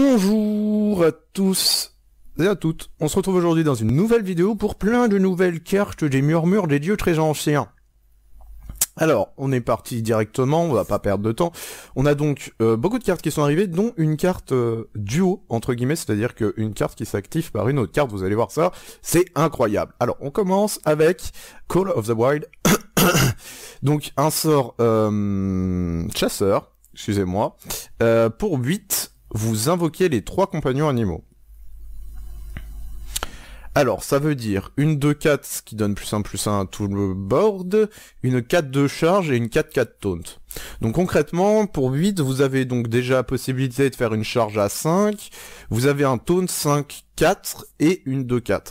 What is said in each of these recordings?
Bonjour à tous et à toutes. On se retrouve aujourd'hui dans une nouvelle vidéo pour plein de nouvelles cartes des murmures des dieux très anciens. Alors, on est parti directement, on va pas perdre de temps. On a donc euh, beaucoup de cartes qui sont arrivées, dont une carte euh, duo, entre guillemets, c'est-à-dire qu'une carte qui s'active par une autre carte, vous allez voir ça, c'est incroyable. Alors, on commence avec Call of the Wild, donc un sort euh, chasseur, excusez-moi, pour 8, vous invoquez les trois compagnons animaux. Alors, ça veut dire une 2-4, ce qui donne plus 1 plus 1 à tout le board, une 4 de charge et une 4-4 taunt. Donc concrètement, pour 8, vous avez donc déjà possibilité de faire une charge à 5, vous avez un taunt 5-4 et une 2-4.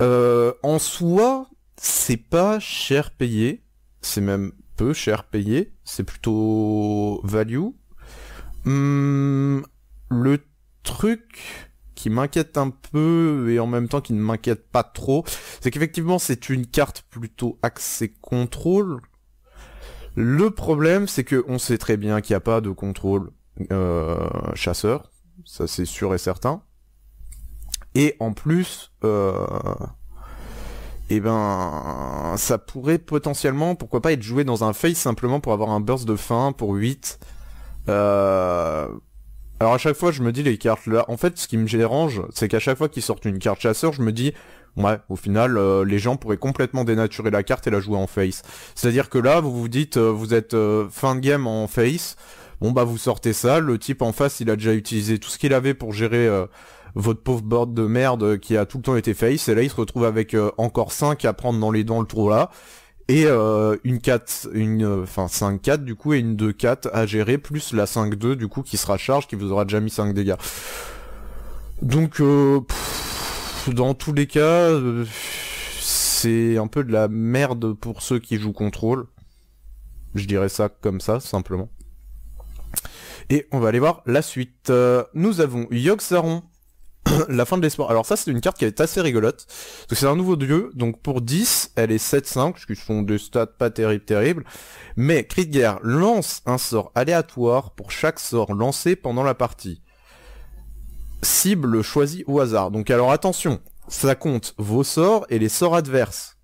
Euh, en soi, c'est pas cher payé, c'est même peu cher payé, c'est plutôt value. Hmm, le truc qui m'inquiète un peu et en même temps qui ne m'inquiète pas trop, c'est qu'effectivement c'est une carte plutôt axée contrôle. Le problème c'est que on sait très bien qu'il n'y a pas de contrôle euh, chasseur, ça c'est sûr et certain. Et en plus, euh, eh ben, ça pourrait potentiellement, pourquoi pas, être joué dans un face simplement pour avoir un burst de fin pour 8 euh, alors à chaque fois, je me dis les cartes là. En fait, ce qui me dérange, c'est qu'à chaque fois qu'ils sortent une carte chasseur, je me dis ouais, au final, euh, les gens pourraient complètement dénaturer la carte et la jouer en face. C'est-à-dire que là, vous vous dites, euh, vous êtes fin de game en face. Bon bah vous sortez ça, le type en face, il a déjà utilisé tout ce qu'il avait pour gérer votre pauvre board de merde qui a tout le temps été face et là il se retrouve avec encore 5 à prendre dans les dents le trou là et euh, une 4 une euh, enfin 5 4 du coup et une 2 4 à gérer plus la 5 2 du coup qui sera charge qui vous aura déjà mis 5 dégâts. Donc euh, dans tous les cas c'est un peu de la merde pour ceux qui jouent contrôle. Je dirais ça comme ça simplement. Et on va aller voir la suite. nous avons Yogg-Saron la fin de l'espoir. Alors ça c'est une carte qui est assez rigolote. c'est un nouveau dieu, donc pour 10, elle est 7-5, ce qui sont des stats pas terribles terribles. Mais de Guerre lance un sort aléatoire pour chaque sort lancé pendant la partie. Cible choisie au hasard. Donc alors attention, ça compte vos sorts et les sorts adverses.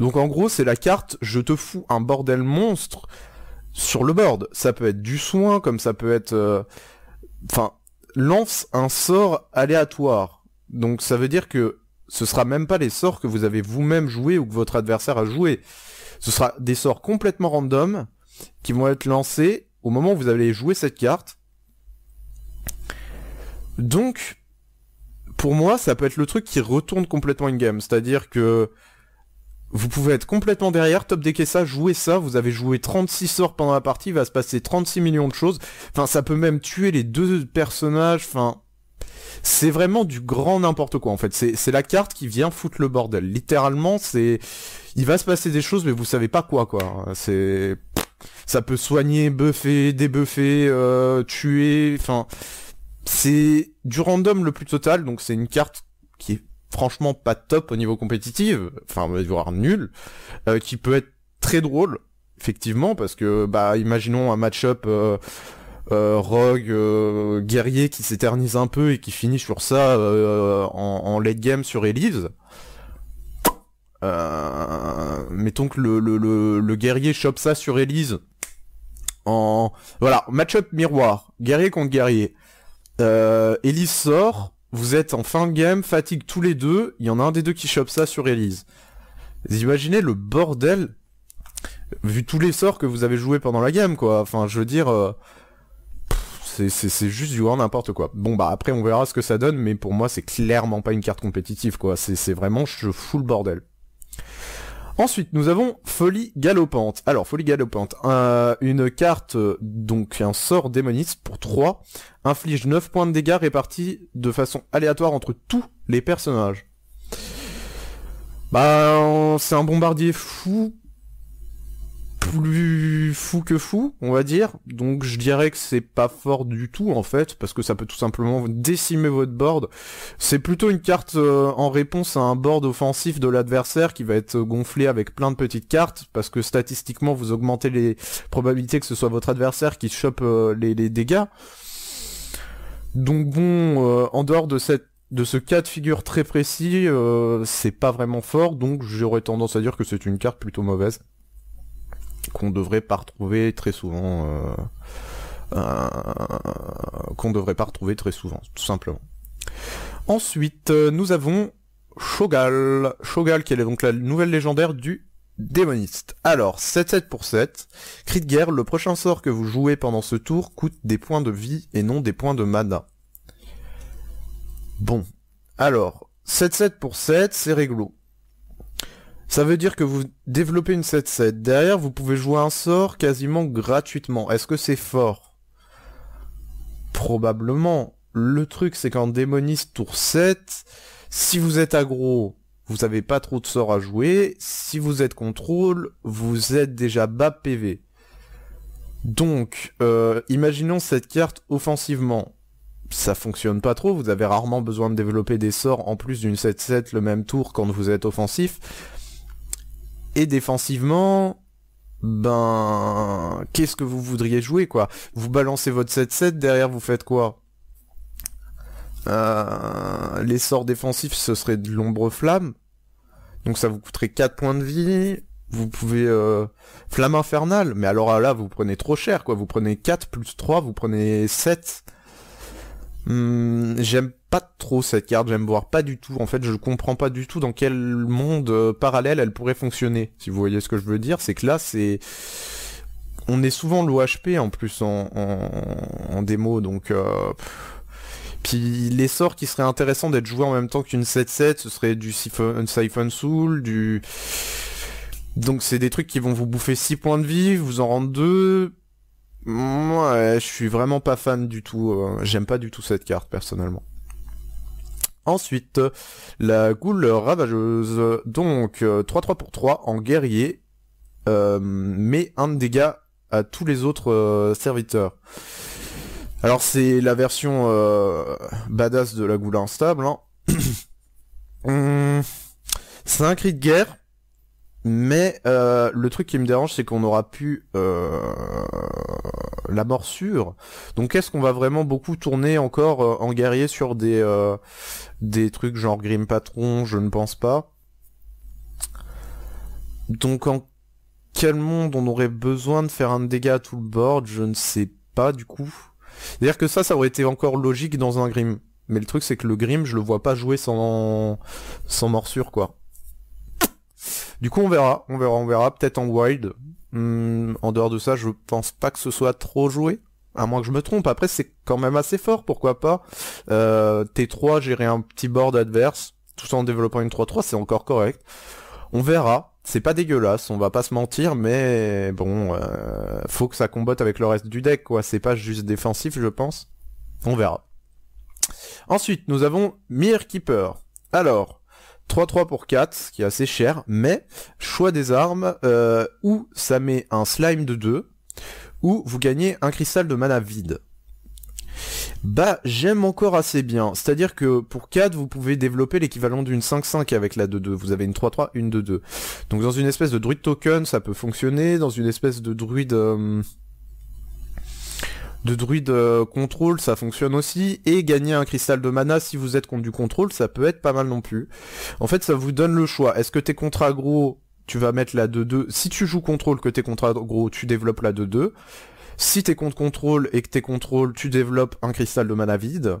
Donc en gros c'est la carte je te fous un bordel monstre sur le board. Ça peut être du soin, comme ça peut être... Euh, enfin, lance un sort aléatoire. Donc ça veut dire que ce sera même pas les sorts que vous avez vous-même joué ou que votre adversaire a joué. Ce sera des sorts complètement random qui vont être lancés au moment où vous allez jouer cette carte. Donc, pour moi, ça peut être le truc qui retourne complètement une game. C'est-à-dire que vous pouvez être complètement derrière, top des ça, jouer ça, vous avez joué 36 sorts pendant la partie, il va se passer 36 millions de choses. Enfin, ça peut même tuer les deux personnages, enfin... C'est vraiment du grand n'importe quoi en fait. C'est la carte qui vient foutre le bordel. Littéralement, c'est... Il va se passer des choses, mais vous savez pas quoi quoi. C'est... Ça peut soigner, buffer, débuffer, euh, tuer, enfin... C'est du random le plus total, donc c'est une carte qui est franchement pas top au niveau compétitif, enfin voire nul, euh, qui peut être très drôle effectivement parce que bah imaginons un match-up euh, euh, Rogue guerrier qui s'éternise un peu et qui finit sur ça en, en, late game sur Elise. mettons que le, le, guerrier chope ça sur Elise en voilà match-up miroir guerrier contre guerrier. Elise sort, vous êtes en fin de game, fatigue tous les deux, il y en a un des deux qui chope ça sur Elise. imaginez le bordel vu tous les sorts que vous avez joué pendant la game quoi. Enfin je veux dire euh, c'est juste du n'importe quoi. Bon bah après on verra ce que ça donne mais pour moi c'est clairement pas une carte compétitive quoi. C'est vraiment je fous le bordel. Ensuite, nous avons Folie Galopante. Alors, Folie Galopante, euh, une carte, euh, donc un sort démoniste pour 3, inflige 9 points de dégâts répartis de façon aléatoire entre tous les personnages. Bah, c'est un bombardier fou plus fou que fou, on va dire. Donc je dirais que c'est pas fort du tout en fait, parce que ça peut tout simplement décimer votre board. C'est plutôt une carte euh, en réponse à un board offensif de l'adversaire qui va être gonflé avec plein de petites cartes, parce que statistiquement vous augmentez les probabilités que ce soit votre adversaire qui chope euh, les, dégâts. Donc bon, euh, en dehors de cette de ce cas de figure très précis, c'est pas vraiment fort, donc j'aurais tendance à dire que c'est une carte plutôt mauvaise qu'on devrait pas retrouver très souvent, euh, qu'on devrait pas retrouver très souvent, tout simplement. Ensuite, euh, nous avons Shogal. Shogal qui est donc la nouvelle légendaire du démoniste. Alors, 7-7 pour 7. Cri de guerre, le prochain sort que vous jouez pendant ce tour coûte des points de vie et non des points de mana. Bon. Alors, 7-7 pour 7, c'est réglo. Ça veut dire que vous développez une 7-7. Derrière, vous pouvez jouer un sort quasiment gratuitement. Est-ce que c'est fort Probablement. Le truc, c'est qu'en démoniste tour 7, si vous êtes aggro, vous n'avez pas trop de sorts à jouer. Si vous êtes contrôle, vous êtes déjà bas PV. Donc, euh, imaginons cette carte offensivement. Ça fonctionne pas trop, vous avez rarement besoin de développer des sorts en plus d'une 7-7 le même tour quand vous êtes offensif. Et défensivement, ben, qu'est-ce que vous voudriez jouer, quoi Vous balancez votre 7-7, derrière vous faites quoi euh, L'essor défensif, ce serait de l'ombre flamme. Donc ça vous coûterait 4 points de vie. Vous pouvez... Euh, flamme infernale. Mais alors ah là, vous prenez trop cher, quoi. Vous prenez 4 plus 3, vous prenez 7. Hum, J'aime pas trop cette carte, j'aime voir pas du tout. En fait, je comprends pas du tout dans quel monde euh, parallèle elle pourrait fonctionner. Si vous voyez ce que je veux dire, c'est que là, c'est on est souvent l'OHP en plus en, en, démo, donc. Euh, puis les sorts qui seraient intéressants d'être joués en même temps qu'une 7-7, ce serait du Siphon, Siphon Soul, du... Donc c'est des trucs qui vont vous bouffer 6 points de vie, vous en rendre deux. Moi, je suis vraiment pas fan du tout, euh, j'aime pas du tout cette carte personnellement. Ensuite, la goule ravageuse. Donc, 3-3 euh, pour 3 en guerrier. Euh, mais un dégât dégâts à tous les autres euh, serviteurs. Alors, c'est la version euh, badass de la goule instable. Hein. Hum, c'est un cri de guerre. Mais euh, le truc qui me dérange, c'est qu'on aura pu euh, la morsure. Donc est-ce qu'on va vraiment beaucoup tourner encore euh, en guerrier sur des des trucs genre Grim Patron Je ne pense pas. Donc en quel monde on aurait besoin de faire un dégât à tout le board Je ne sais pas du coup. C'est-à-dire que ça, ça aurait été encore logique dans un Grim. Mais le truc, c'est que le Grim, je le vois pas jouer sans sans morsure quoi. Du coup, on verra, on verra, on verra. Peut-être en wild. Hmm, en dehors de ça, je pense pas que ce soit trop joué. À moins que je me trompe. Après, c'est quand même assez fort, pourquoi pas. Euh, T3, gérer un petit board adverse. Tout en développant une 3-3, c'est encore correct. On verra. C'est pas dégueulasse, on va pas se mentir, mais bon, euh, faut que ça combatte avec le reste du deck, quoi. C'est pas juste défensif, je pense. On verra. Ensuite, nous avons Mirkeeper. Alors, 3-3 pour 4, ce qui est assez cher, mais choix des armes, euh, ou ça met un slime de 2, ou vous gagnez un cristal de mana vide. Bah, j'aime encore assez bien. C'est-à-dire que pour 4, vous pouvez développer l'équivalent d'une 5-5 avec la 2-2. Vous avez une 3-3, une 2-2. Donc dans une espèce de druide token, ça peut fonctionner. Dans une espèce de druide... Euh, de druide euh, contrôle, ça fonctionne aussi. Et gagner un cristal de mana si vous êtes contre du contrôle, ça peut être pas mal non plus. En fait, ça vous donne le choix. Est-ce que t'es contre aggro, tu vas mettre la 2-2. Si tu joues contrôle que t'es contre aggro, tu développes la 2-2. Si t'es contre contrôle et que t'es contrôle, tu développes un cristal de mana vide.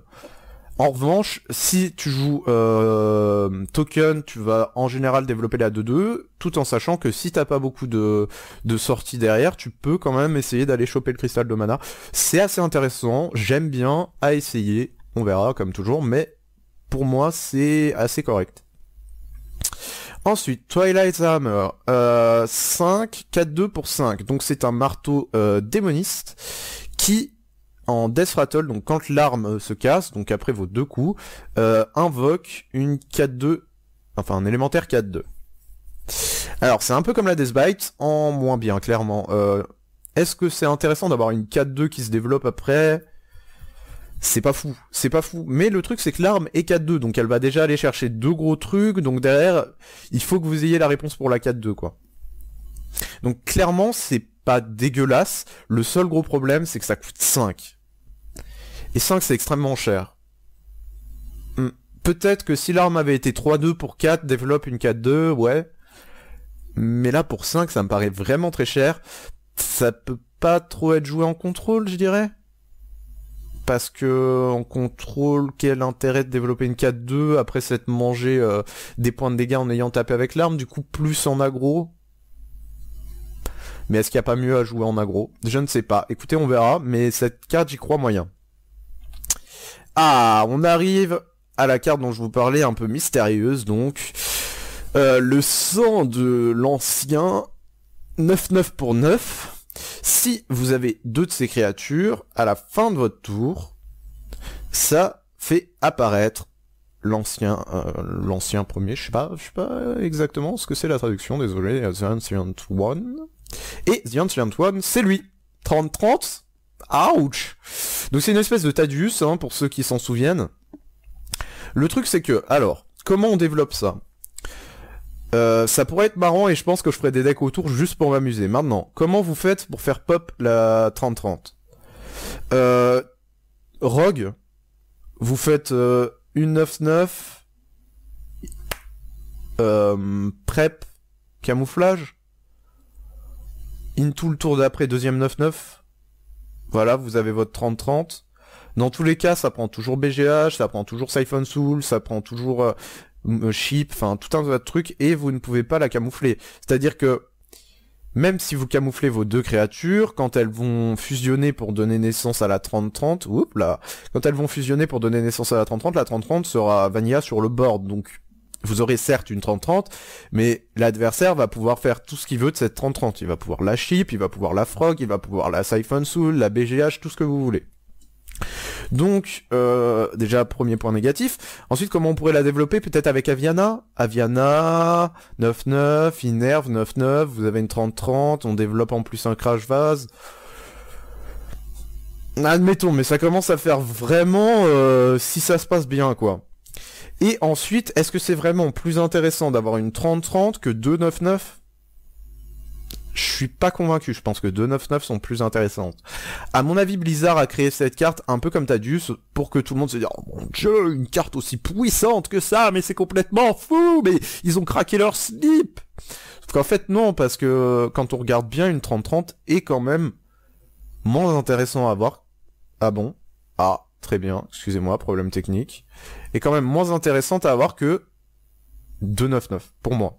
En revanche, si tu joues euh, token, tu vas en général développer la 2-2, tout en sachant que si t'as pas beaucoup de, de sorties derrière, tu peux quand même essayer d'aller choper le cristal de mana. C'est assez intéressant, j'aime bien, à essayer, on verra comme toujours, mais pour moi c'est assez correct. Ensuite, Twilight Hammer, 5, euh, 4-2 pour 5. Donc c'est un marteau euh, démoniste qui en Death Rattle, donc quand l'arme euh, se casse, donc après vos deux coups, euh, invoque une 4-2, enfin un élémentaire 4-2. Alors c'est un peu comme la Death Bite, en moins bien clairement. Euh, est-ce que c'est intéressant d'avoir une 4-2 qui se développe après c'est pas fou, c'est pas fou. Mais le truc c'est que l'arme est 4-2, donc elle va déjà aller chercher deux gros trucs, donc derrière, il faut que vous ayez la réponse pour la 4-2, quoi. Donc clairement, c'est pas dégueulasse. Le seul gros problème, c'est que ça coûte 5. Et 5, c'est extrêmement cher. Hmm. Peut-être que si l'arme avait été 3-2 pour 4, développe une 4-2, ouais. Mais là, pour 5, ça me paraît vraiment très cher. Ça peut pas trop être joué en contrôle, je dirais. Parce que en contrôle, quel intérêt de développer une 4-2 après s'être mangé euh, des points de dégâts en ayant tapé avec l'arme, du coup plus en aggro, mais est-ce qu'il n'y a pas mieux à jouer en agro Je ne sais pas. Écoutez, on verra, mais cette carte, j'y crois moyen. Ah, on arrive à la carte dont je vous parlais, un peu mystérieuse, donc. Euh, le sang de l'ancien 9-9 pour 9. Si vous avez deux de ces créatures, à la fin de votre tour, ça fait apparaître l'ancien euh, l'ancien premier, je sais pas, je sais pas exactement ce que c'est la traduction, désolé, Ancient One. Et The Ancient One, c'est lui. 30-30 Ouch Donc c'est une espèce de Tadius, hein, pour ceux qui s'en souviennent. Le truc c'est que, alors, comment on développe ça euh, ça pourrait être marrant et je pense que je ferai des decks autour juste pour m'amuser. Maintenant, comment vous faites pour faire pop la 30-30 euh, Rogue, vous faites euh, une 9-9, euh, prep, camouflage, tout le tour d'après, deuxième 9-9. Voilà, vous avez votre 30-30. Dans tous les cas, ça prend toujours BGH, ça prend toujours Siphon Soul, ça prend toujours euh, euh, Ship, enfin tout un tas de trucs, et vous ne pouvez pas la camoufler. C'est-à-dire que même si vous camouflez vos deux créatures, quand elles vont fusionner pour donner naissance à la 30-30, oups là, quand elles vont fusionner pour donner naissance à la 30-30, la 30-30 sera Vanilla sur le board, donc vous aurez certes une 30-30, mais l'adversaire va pouvoir faire tout ce qu'il veut de cette 30-30. Il va pouvoir la chip, il va pouvoir la frog, il va pouvoir la siphon soul, la BGH, tout ce que vous voulez. Donc, euh, déjà, premier point négatif. Ensuite, comment on pourrait la développer Peut-être avec Aviana Aviana, 9-9, Inerve, 9-9, vous avez une 30-30, on développe en plus un Crash Vase. Admettons, mais ça commence à faire vraiment euh, si ça se passe bien, quoi. Et ensuite, est-ce que c'est vraiment plus intéressant d'avoir une 30-30 que 2-9-9 je suis pas convaincu, je pense que 2-9-9 sont plus intéressantes. À mon avis, Blizzard a créé cette carte un peu comme Tadius pour que tout le monde se dise « Oh mon dieu, une carte aussi puissante que ça, mais c'est complètement fou, mais ils ont craqué leur slip !» Sauf qu'en fait, non, parce que quand on regarde bien, une 30-30 est quand même moins intéressant à avoir. Ah bon Ah Très bien, excusez-moi, problème technique. Et quand même moins intéressante à avoir que 2.9.9, pour moi.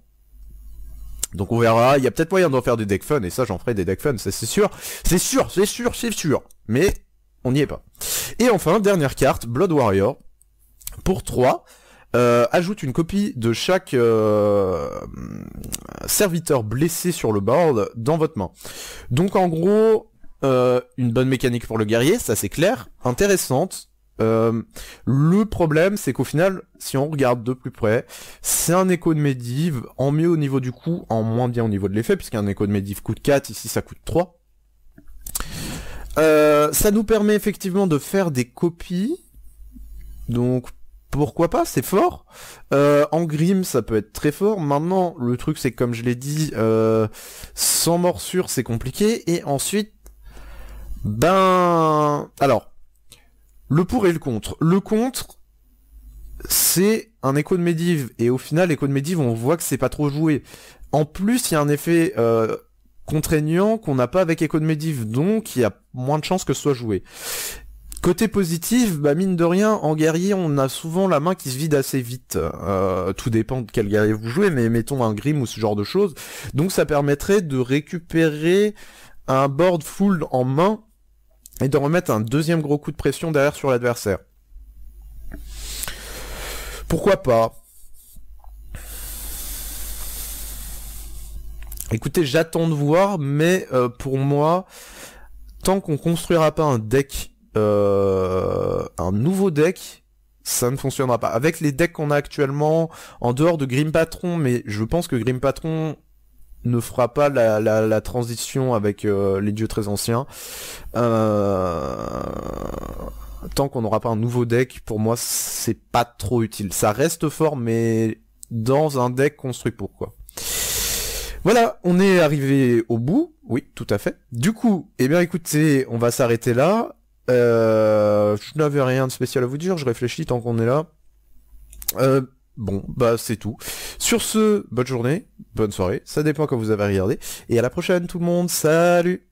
Donc on verra, il y a peut-être moyen d'en faire des decks fun, et ça j'en ferai des decks fun, c'est sûr, c'est sûr, c'est sûr, c'est sûr, mais on n'y est pas. Et enfin, dernière carte, Blood Warrior, pour 3, euh, ajoute une copie de chaque euh, serviteur blessé sur le board dans votre main. Donc en gros, euh, une bonne mécanique pour le guerrier, ça c'est clair, intéressante. Euh, le problème, c'est qu'au final, si on regarde de plus près, c'est un écho de Medivh, en mieux au niveau du coût, en moins bien au niveau de l'effet, puisqu'un écho de Medivh coûte 4, ici ça coûte 3. Euh, ça nous permet effectivement de faire des copies, donc pourquoi pas, c'est fort. en Grim, ça peut être très fort. Maintenant, le truc, c'est comme je l'ai dit, sans morsure, c'est compliqué. Et ensuite, ben, alors, le pour et le contre. Le contre, c'est un écho de Medivh, et au final, écho de Medivh, on voit que c'est pas trop joué. En plus, il y a un effet euh, contraignant qu'on n'a pas avec écho de Medivh, donc il y a moins de chances que ce soit joué. Côté positif, bah, mine de rien, en guerrier, on a souvent la main qui se vide assez vite. Euh, tout dépend de quel guerrier vous jouez, mais mettons un Grim ou ce genre de choses. Donc ça permettrait de récupérer un board full en main et de remettre un deuxième gros coup de pression derrière sur l'adversaire. Pourquoi pas Écoutez, j'attends de voir, mais euh, pour moi, tant qu'on construira pas un deck, euh, un nouveau deck, ça ne fonctionnera pas. Avec les decks qu'on a actuellement, en dehors de Grim Patron, mais je pense que Grim Patron ne fera pas la, la, la transition avec euh, les dieux très anciens. Euh, tant qu'on n'aura pas un nouveau deck, pour moi, c'est pas trop utile. Ça reste fort, mais dans un deck construit pour quoi. Voilà, on est arrivé au bout. Oui, tout à fait. Du coup, eh bien écoutez, on va s'arrêter là. Euh, je n'avais rien de spécial à vous dire, je réfléchis tant qu'on est là. Euh, Bon, bah c'est tout. Sur ce, bonne journée, bonne soirée, ça dépend quand vous avez regardé. Et à la prochaine tout le monde, salut